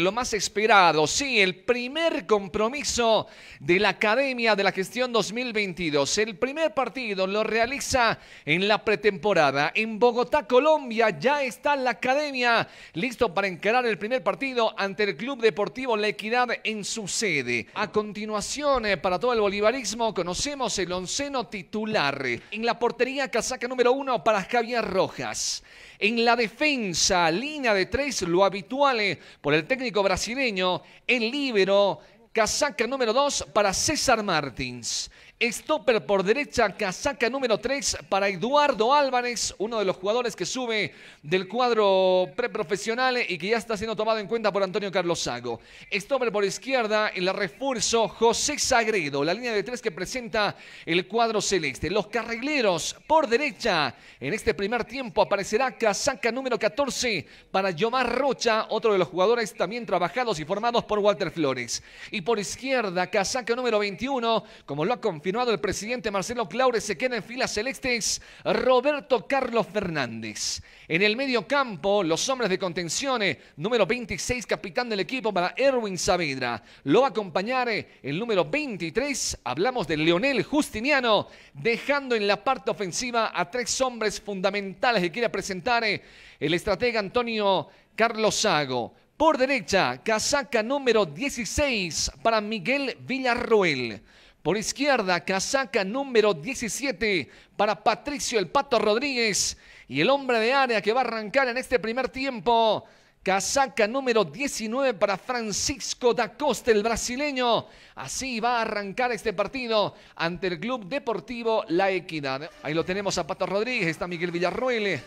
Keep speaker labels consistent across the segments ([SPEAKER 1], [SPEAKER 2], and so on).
[SPEAKER 1] lo más esperado, sí, el primer compromiso de la Academia de la Gestión 2022. El primer partido lo realiza en la pretemporada. En Bogotá, Colombia, ya está la Academia listo para encarar el primer partido ante el Club Deportivo La Equidad en su sede. A continuación, eh, para todo el bolivarismo, conocemos el onceno titular. Eh, en la portería, casaca número uno para Javier Rojas. En la defensa, línea de tres, lo habitual eh, por el técnico técnico brasileño, en líbero, casaca número 2 para César Martins. Stopper por derecha, casaca número 3 para Eduardo Álvarez, uno de los jugadores que sube del cuadro preprofesional y que ya está siendo tomado en cuenta por Antonio Carlos Sago. Stopper por izquierda, el refuerzo José Sagredo, la línea de tres que presenta el cuadro celeste. Los carrileros por derecha, en este primer tiempo aparecerá casaca número 14 para Yomar Rocha, otro de los jugadores también trabajados y formados por Walter Flores. Y por izquierda, casaca número 21, como lo ha confirmado el presidente Marcelo Claure se queda en filas celestes Roberto Carlos Fernández. En el medio campo, los hombres de contención, número 26, capitán del equipo para Erwin Saavedra. Lo va a acompañar eh, el número 23, hablamos de Leonel Justiniano, dejando en la parte ofensiva a tres hombres fundamentales que quiere presentar eh, el estratega Antonio Carlos Sago. Por derecha, casaca número 16 para Miguel Villarroel. Por izquierda, casaca número 17 para Patricio El Pato Rodríguez. Y el hombre de área que va a arrancar en este primer tiempo. Casaca número 19 para Francisco da Costa, el brasileño. Así va a arrancar este partido ante el Club Deportivo La Equidad. Ahí lo tenemos a Pato Rodríguez, está Miguel Villarroel.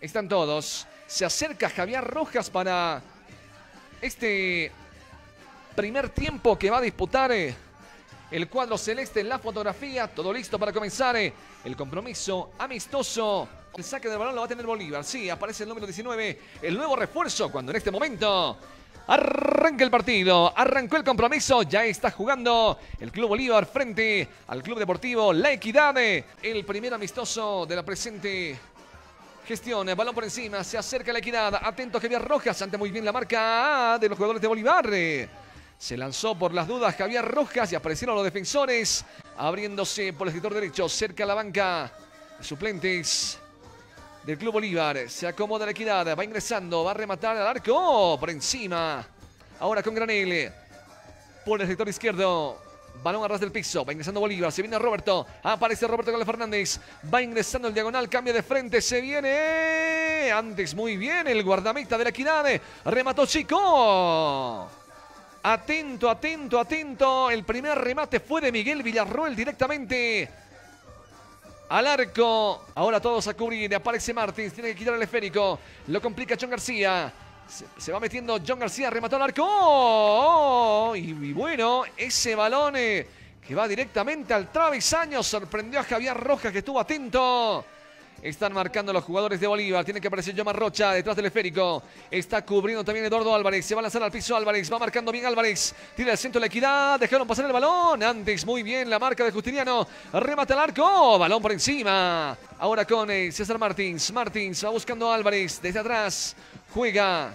[SPEAKER 1] Están todos. Se acerca Javier Rojas para este primer tiempo que va a disputar. Eh, el cuadro celeste en la fotografía. Todo listo para comenzar eh. el compromiso amistoso. El saque del balón lo va a tener Bolívar. Sí, aparece el número 19, el nuevo refuerzo, cuando en este momento Arranca el partido, arrancó el compromiso, ya está jugando el Club Bolívar frente al Club Deportivo La Equidad, eh. el primer amistoso de la presente gestión, balón por encima, se acerca La Equidad, atento Javier Rojas, ante muy bien la marca de los jugadores de Bolívar. Eh. Se lanzó por las dudas Javier Rojas y aparecieron los defensores abriéndose por el sector derecho cerca a la banca. Suplentes del Club Bolívar. Se acomoda la equidad. Va ingresando. Va a rematar al arco. Oh, por encima. Ahora con l Por el sector izquierdo. Balón a ras del piso. Va ingresando Bolívar. Se viene Roberto. Aparece Roberto Carlos Fernández. Va ingresando el diagonal. Cambia de frente. Se viene. Antes muy bien el guardameta de la equidad. Remató Chico. Atento, atento, atento. El primer remate fue de Miguel Villarroel directamente al arco. Ahora todos a cubrir. Aparece Martins. Tiene que quitar el esférico. Lo complica John García. Se, va metiendo John García. Remató al arco. ¡Oh, oh, oh! Y, bueno, ese balón eh, que va directamente al travesaño. Sorprendió a Javier Rojas que estuvo atento. Están marcando los jugadores de Bolívar. Tiene que aparecer Yomar Rocha detrás del esférico. Está cubriendo también Eduardo Álvarez. Se va a lanzar al piso Álvarez. Va marcando bien Álvarez. Tiene el centro la equidad. Dejaron pasar el balón. Antes, muy bien la marca de Justiniano. Remata el arco. Balón por encima. Ahora con eh, César Martins. Martins va buscando a Álvarez. Desde atrás juega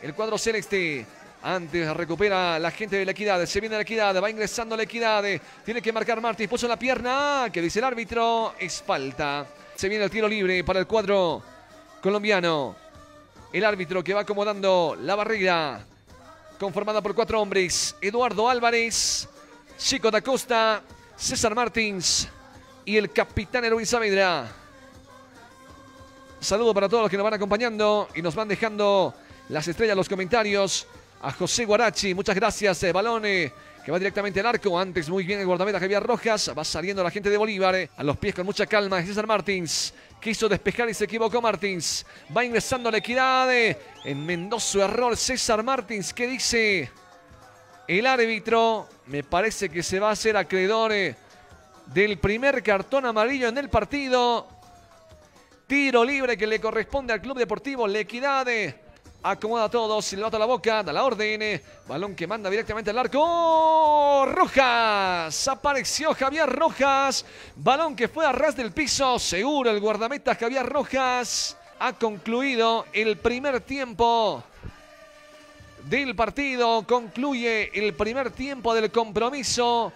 [SPEAKER 1] el cuadro celeste. Antes recupera la gente de la equidad. Se viene la equidad. Va ingresando la equidad. Tiene que marcar Martins. Puso la pierna. Que dice el árbitro. Es falta. Se viene el tiro libre para el cuadro colombiano. El árbitro que va acomodando la barrera, conformada por cuatro hombres: Eduardo Álvarez, Chico da Costa, César Martins y el capitán Erwin Saavedra. Saludo para todos los que nos van acompañando y nos van dejando las estrellas, los comentarios. A José Guarachi, muchas gracias, eh, balones eh, que va directamente al arco. Antes muy bien el guardameta Javier Rojas. Va saliendo la gente de Bolívar. Eh, a los pies con mucha calma. César Martins. Quiso despejar y se equivocó Martins. Va ingresando la equidad. Eh, en Mendoza error César Martins. ¿Qué dice el árbitro? Me parece que se va a hacer acreedor eh, del primer cartón amarillo en el partido. Tiro libre que le corresponde al Club Deportivo La Equidad Acomoda todo, levanta la boca, da la orden. Eh. Balón que manda directamente al arco. Rojas. Apareció Javier Rojas. Balón que fue a ras del piso. Seguro el guardameta Javier Rojas. Ha concluido el primer tiempo del partido. Concluye el primer tiempo del compromiso.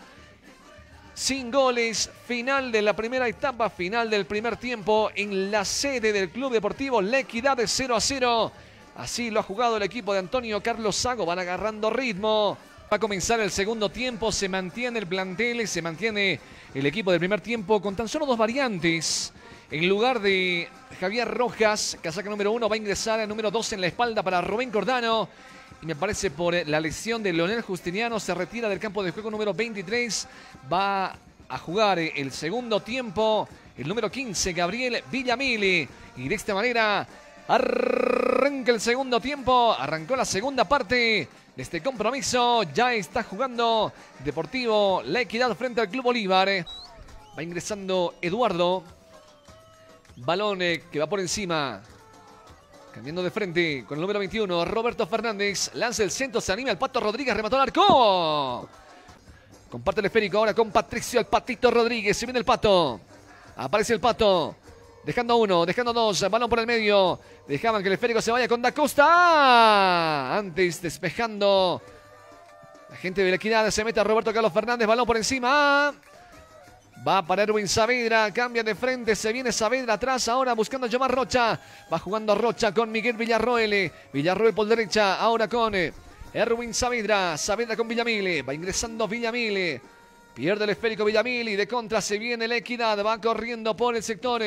[SPEAKER 1] Sin goles, final de la primera etapa, final del primer tiempo en la sede del Club Deportivo La Equidad de 0 a 0. Así lo ha jugado el equipo de Antonio Carlos Sago. Van agarrando ritmo. Va a comenzar el segundo tiempo. Se mantiene el plantel, se mantiene el equipo del primer tiempo con tan solo dos variantes. En lugar de Javier Rojas, casaca número uno, va a ingresar el número dos en la espalda para Rubén Cordano. Y me parece por la lesión de Leonel Justiniano, se retira del campo de juego número 23. Va a jugar el segundo tiempo el número 15, Gabriel Villamili. Y de esta manera arranca el segundo tiempo, arrancó la segunda parte de este compromiso. Ya está jugando Deportivo La Equidad frente al Club Bolívar. Eh. Va ingresando Eduardo. Balón eh, que va por encima. Cambiando de frente con el número 21, Roberto Fernández. Lanza el centro, se anima el Pato Rodríguez, remató el arco. Comparte el esférico ahora con Patricio, el Patito Rodríguez. Se viene el Pato. Aparece el Pato. Dejando uno, dejando dos. Balón por el medio. Dejaban que el esférico se vaya con Da Costa. Antes despejando. La gente de la equidad se mete a Roberto Carlos Fernández. Balón por encima. Va para Erwin Saavedra, cambia de frente, se viene Saavedra atrás, ahora buscando a Rocha. Va jugando Rocha con Miguel Villarroel. Villarroel por derecha, ahora con eh, Erwin Saavedra. Saavedra con Villamile, eh, va ingresando Villamile. Eh. Pierde el esférico Villamile y de contra se viene la equidad, va corriendo por el sector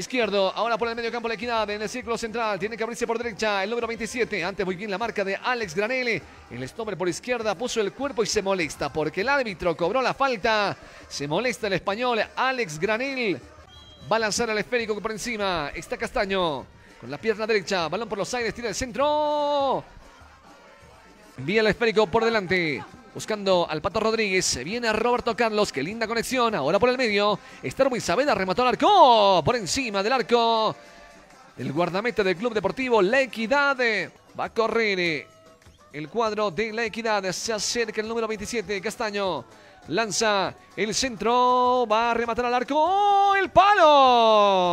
[SPEAKER 1] izquierdo. Ahora por el medio campo la equidad en el círculo central. Tiene que abrirse por derecha el número 27. Antes muy bien la marca de Alex Granelli. El estombre por izquierda puso el cuerpo y se molesta porque el árbitro cobró la falta. Se molesta el español Alex Granil. Va a lanzar al esférico por encima. Está Castaño con la pierna derecha. Balón por los aires. Tira el centro. Envía el esférico por delante. Buscando al Pato Rodríguez. Se viene Roberto Carlos. Qué linda conexión. Ahora por el medio. muy Saavedra remató al arco. Por encima del arco. El guardameta del Club Deportivo La Equidad. Va a correr eh, el cuadro de La Equidad. Se acerca el número 27, Castaño. Lanza el centro. Va a rematar al arco. ¡El palo!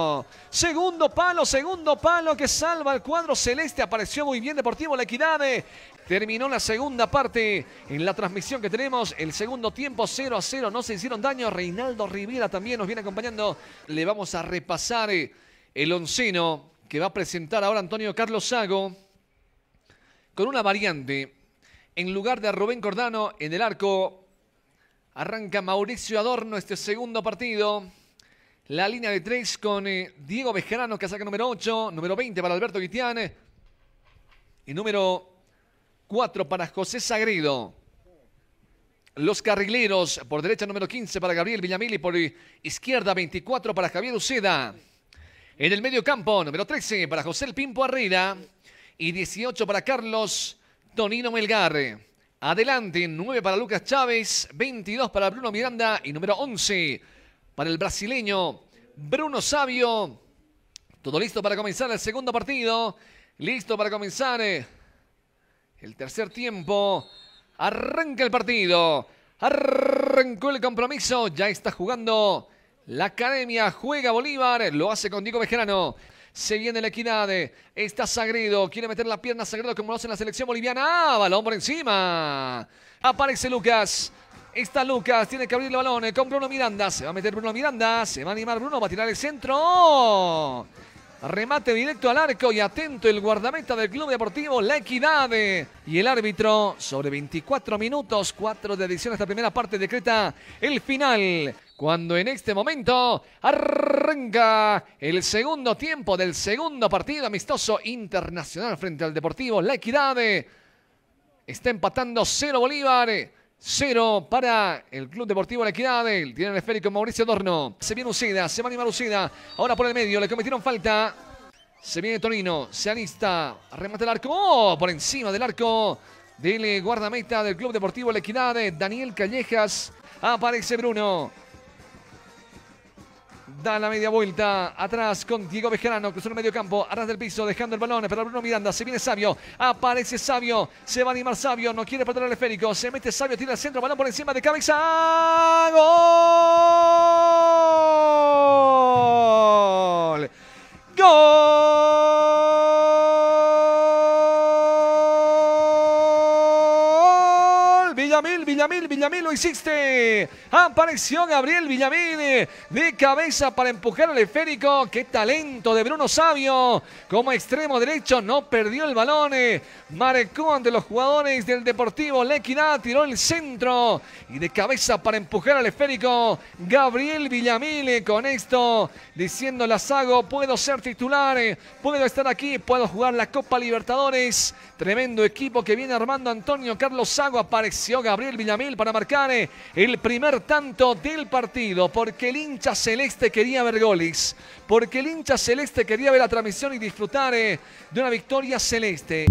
[SPEAKER 1] Segundo palo, segundo palo que salva al cuadro celeste. Apareció muy bien Deportivo La Equidad. Eh. Terminó la segunda parte en la transmisión que tenemos. El segundo tiempo 0 a 0. No se hicieron daño. Reinaldo Rivera también nos viene acompañando. Le vamos a repasar eh, el onceno que va a presentar ahora Antonio Carlos Sago. Con una variante. En lugar de Rubén Cordano en el arco. Arranca Mauricio Adorno este segundo partido. La línea de tres con eh, Diego Bejarano, saca número 8, número 20 para Alberto Guitián eh, y número 4 para José Sagredo. Los carrileros, por derecha número 15 para Gabriel Villamil y por eh, izquierda 24 para Javier Uceda. En el medio campo, número 13 para José El Pimpo Herrera y 18 para Carlos Tonino Melgar. Adelante, 9 para Lucas Chávez, 22 para Bruno Miranda y número 11 para el brasileño Bruno Sabio. Todo listo para comenzar el segundo partido. Listo para comenzar eh, el tercer tiempo. Arranca el partido. Arrancó el compromiso. Ya está jugando la academia. Juega Bolívar. Lo hace con Diego Vejerano. Se viene la equidad. Eh, está Sagredo. Quiere meter la pierna a Sagredo como lo hace en la selección boliviana. ¡Ah! Balón por encima. Aparece Lucas. Está Lucas, tiene que abrir el balón eh, con Bruno Miranda. Se va a meter Bruno Miranda, se va a animar Bruno, va a tirar el centro. Remate directo al arco y atento el guardameta del Club Deportivo La Equidad. Y el árbitro sobre 24 minutos, 4 de edición esta primera parte decreta el final. Cuando en este momento arranca el segundo tiempo del segundo partido amistoso internacional frente al Deportivo La Equidad. Está empatando 0 Bolívar. Eh. Cero para el Club Deportivo La Equidad. Tiene el esférico Mauricio Adorno, Se viene Ucida, se va a animar Ucida. Ahora por el medio, le cometieron falta. Se viene Torino, se alista, remate el arco. Oh, por encima del arco del guardameta del Club Deportivo La Equidad, Daniel Callejas. Aparece Bruno. Da la media vuelta. Atrás con Diego Bejarano. Cruzó el medio campo. Atrás del piso. Dejando el balón. Para Bruno Miranda. Se viene Sabio. Aparece Sabio. Se va a animar Sabio. No quiere perder el esférico. Se mete Sabio. Tira el centro. Balón por encima de cabeza. ¡Gol! ¡Gol! Villamil lo hiciste. Apareció Gabriel Villamil eh, de cabeza para empujar al esférico. Qué talento de Bruno Sabio. Como extremo derecho no perdió el balón. Eh. Marcó ante los jugadores del Deportivo Lequina. Tiró el centro y de cabeza para empujar al esférico. Gabriel Villamil eh, con esto diciendo a puedo ser titular, puedo estar aquí, puedo jugar la Copa Libertadores. Tremendo equipo que viene armando Antonio Carlos Sago. Apareció Gabriel Villamil para marcar eh, el primer tanto del partido, porque el hincha celeste quería ver goles, porque el hincha celeste quería ver la transmisión y disfrutar eh, de una victoria celeste.